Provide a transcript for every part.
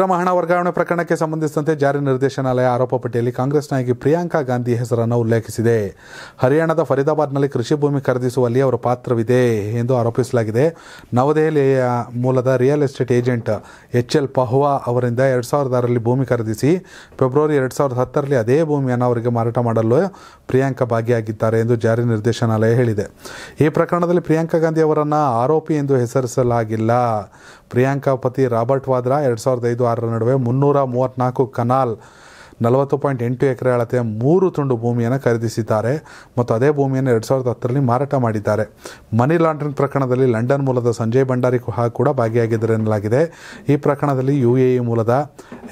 ಅಕ್ರಮ ಹಣ ವರ್ಗಾವಣೆ ಪ್ರಕರಣಕ್ಕೆ ಸಂಬಂಧಿಸಿದಂತೆ ಜಾರಿ ನಿರ್ದೇಶನಾಲಯ ಆರೋಪ ಪಟ್ಟಿಯಲ್ಲಿ ಕಾಂಗ್ರೆಸ್ ನಾಯಕಿ ಪ್ರಿಯಾಂಕಾ ಗಾಂಧಿ ಹೆಸರನ್ನು ಉಲ್ಲೇಖಿಸಿದೆ ಹರಿಯಾಣದ ಫರೀದಾಬಾದ್ನಲ್ಲಿ ಕೃಷಿ ಭೂಮಿ ಖರೀದಿಸುವಲ್ಲಿ ಅವರ ಪಾತ್ರವಿದೆ ಎಂದು ಆರೋಪಿಸಲಾಗಿದೆ ನವದೆಹಲಿಯ ಮೂಲದ real estate agent H L Pahwa ಅವರಿಂದ ಎರಡು ಸಾವಿರದ ಆರಲ್ಲಿ ಭೂಮಿ ಖರೀದಿಸಿ ಫೆಬ್ರವರಿ ಎರಡು ಸಾವಿರದ ಹತ್ತರಲ್ಲಿ ಅದೇ ಭೂಮಿಯನ್ನು ಅವರಿಗೆ ಮಾರಾಟ ಮಾಡಲು ಪ್ರಿಯಾಂಕಾ ಭಾಗಿಯಾಗಿದ್ದಾರೆ ಎಂದು ಜಾರಿ ನಿರ್ದೇಶನಾಲಯ ಹೇಳಿದೆ ಈ ಪ್ರಕರಣದಲ್ಲಿ ಪ್ರಿಯಾಂಕಾ ಗಾಂಧಿ ಅವರನ್ನು ಆರೋಪಿ ಎಂದು ಹೆಸರಿಸಲಾಗಿಲ್ಲ ಪ್ರಿಯಾಂಕಾ ಪತಿ ರಾಬರ್ಟ್ ವಾದ್ರಾ ಎರಡ್ ಸಾವಿರದ ಐದು ಆರರ ನಡುವೆ ಮುನ್ನೂರ ಮೂವತ್ತ್ನಾಲ್ಕು ಕನಾಲ್ ನಲವತ್ತು ಪಾಯಿಂಟ್ ಎಂಟು ಎಕರೆ ಅಳತೆ ಮೂರು ತುಂಡು ಭೂಮಿಯನ್ನು ಖರೀದಿಸಿದ್ದಾರೆ ಮತ್ತು ಅದೇ ಭೂಮಿಯನ್ನು ಎರಡು ಸಾವಿರದ ಹತ್ತರಲ್ಲಿ ಮಾರಾಟ ಮಾಡಿದ್ದಾರೆ ಮನಿ ಲಾಂಡ್ರಿಂಗ್ ಪ್ರಕರಣದಲ್ಲಿ ಲಂಡನ್ ಮೂಲದ ಸಂಜಯ್ ಭಂಡಾರಿ ಕೂಡ ಭಾಗಿಯಾಗಿದ್ದರು ಎನ್ನಲಾಗಿದೆ ಈ ಪ್ರಕರಣದಲ್ಲಿ ಯು ಎ ಇ ಮೂಲದ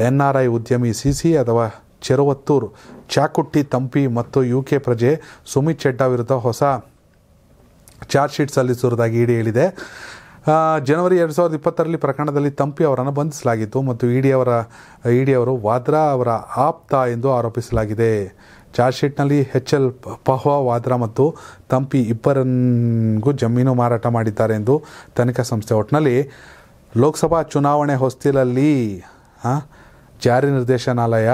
ಎನ್ ಆರ್ ಐ ಉದ್ಯಮಿ ಸಿಸಿ ಅಥವಾ ಚೆರುವತ್ತೂರ್ ಚಾಕುಟ್ಟಿ ತಂಪಿ ಮತ್ತು ಯು ಕೆ ಪ್ರಜೆ ಸುಮಿತ್ ಚೆಡ್ಡಾ ವಿರುದ್ಧ ಹೊಸ ಚಾರ್ಜ್ ಶೀಟ್ ಸಲ್ಲಿಸುವುದಾಗಿ ಇಡಿ ಹೇಳಿದೆ ಜನವರಿ ಎರಡು ಸಾವಿರದ ಇಪ್ಪತ್ತರಲ್ಲಿ ಪ್ರಕರಣದಲ್ಲಿ ತಂಪಿ ಅವರನ್ನು ಬಂಧಿಸಲಾಗಿತ್ತು ಮತ್ತು ಇಡಿ ಅವರ ಇಡಿ ಅವರು ವಾದ್ರಾ ಅವರ ಆಪ್ತ ಎಂದು ಆರೋಪಿಸಲಾಗಿದೆ ಚಾರ್ಜ್ ಶೀಟ್ನಲ್ಲಿ ಎಚ್ ಎಲ್ ಪಹ್ವಾ ವಾದ್ರಾ ಮತ್ತು ತಂಪಿ ಇಬ್ಬರನ್ಗೂ ಜಮೀನು ಮಾರಾಟ ಮಾಡಿದ್ದಾರೆ ಎಂದು ತನಿಖಾ ಸಂಸ್ಥೆ ಒಟ್ಟಿನಲ್ಲಿ ಲೋಕಸಭಾ ಚುನಾವಣೆ ಹೊಸ್ತಿಲಲ್ಲಿ ಜಾರಿ ನಿರ್ದೇಶನಾಲಯ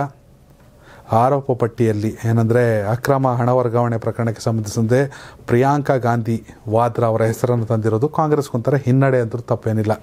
ಆರೋಪ ಪಟ್ಟಿಯಲ್ಲಿ ಏನಂದರೆ ಅಕ್ರಮ ಹಣ ವರ್ಗಾವಣೆ ಪ್ರಕರಣಕ್ಕೆ ಸಂಬಂಧಿಸಿದಂತೆ ಪ್ರಿಯಾಂಕಾ ಗಾಂಧಿ ವಾದ್ರಾ ಅವರ ಹೆಸರನ್ನು ತಂದಿರೋದು ಕಾಂಗ್ರೆಸ್ಗೊಂಥರ ಹಿನ್ನಡೆ ಅಂದರೂ ತಪ್ಪೇನಿಲ್ಲ